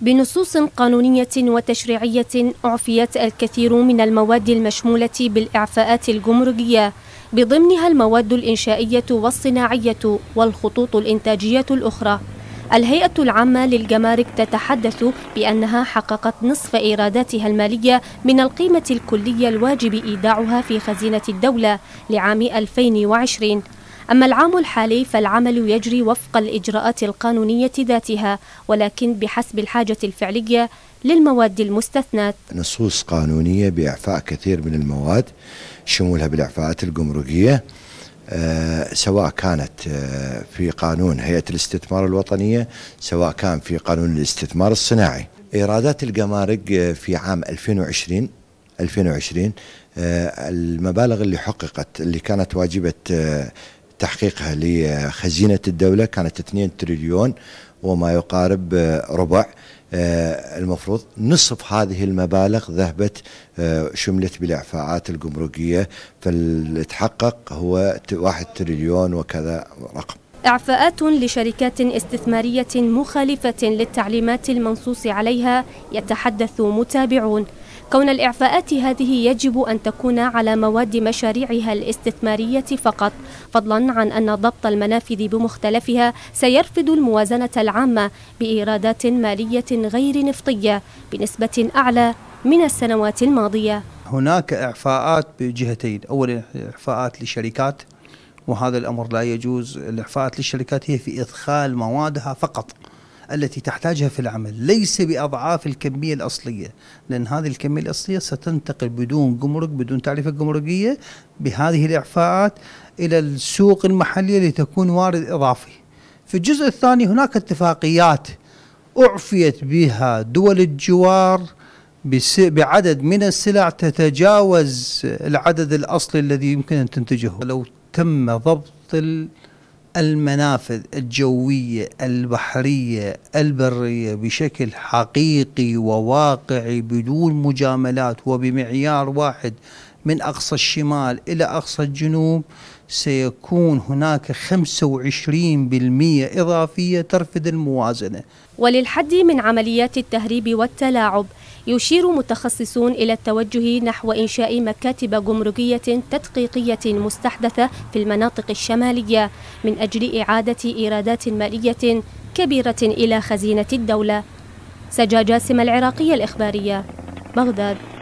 بنصوص قانونية وتشريعية أعفيت الكثير من المواد المشمولة بالإعفاءات الجمركية بضمنها المواد الإنشائية والصناعية والخطوط الإنتاجية الأخرى الهيئة العامة للجمارك تتحدث بأنها حققت نصف إيراداتها المالية من القيمة الكلية الواجب إيداعها في خزينة الدولة لعام 2020 أما العام الحالي فالعمل يجري وفق الإجراءات القانونية ذاتها ولكن بحسب الحاجة الفعلية للمواد المستثناة نصوص قانونية بإعفاء كثير من المواد شمولها بالإعفاءات الجمركية أه سواء كانت أه في قانون هيئة الاستثمار الوطنية سواء كان في قانون الاستثمار الصناعي إيرادات الجمارك آه، في عام 2020 2020 آه، المبالغ اللي حققت اللي كانت واجبة آه، تحقيقها لخزينة الدولة كانت 2 تريليون وما يقارب آه، ربع آه، المفروض نصف هذه المبالغ ذهبت آه، شملت بالإعفاءات الجمركية فالتحقق هو 1 تريليون وكذا رقم إعفاءات لشركات استثمارية مخالفة للتعليمات المنصوص عليها يتحدث متابعون كون الإعفاءات هذه يجب أن تكون على مواد مشاريعها الاستثمارية فقط فضلا عن أن ضبط المنافذ بمختلفها سيرفض الموازنة العامة بإيرادات مالية غير نفطية بنسبة أعلى من السنوات الماضية هناك إعفاءات بجهتين أولا إعفاءات لشركات وهذا الأمر لا يجوز الإعفاءات للشركات هي في إدخال موادها فقط التي تحتاجها في العمل ليس بأضعاف الكمية الأصلية لأن هذه الكمية الأصلية ستنتقل بدون جمرك بدون تعرفة جمركية بهذه الإعفاءات إلى السوق المحلية لتكون وارد إضافي في الجزء الثاني هناك اتفاقيات أعفيت بها دول الجوار بعدد من السلع تتجاوز العدد الأصلي الذي يمكن أن تنتجه لو تم ضبط المنافذ الجوية البحرية البرية بشكل حقيقي وواقعي بدون مجاملات وبمعيار واحد من أقصى الشمال إلى أقصى الجنوب سيكون هناك 25% إضافية ترفض الموازنة وللحد من عمليات التهريب والتلاعب يشير متخصصون إلى التوجه نحو إنشاء مكاتب جمركية تدقيقية مستحدثة في المناطق الشمالية من أجل إعادة إيرادات مالية كبيرة إلى خزينة الدولة سجا جاسم العراقية الإخبارية بغداد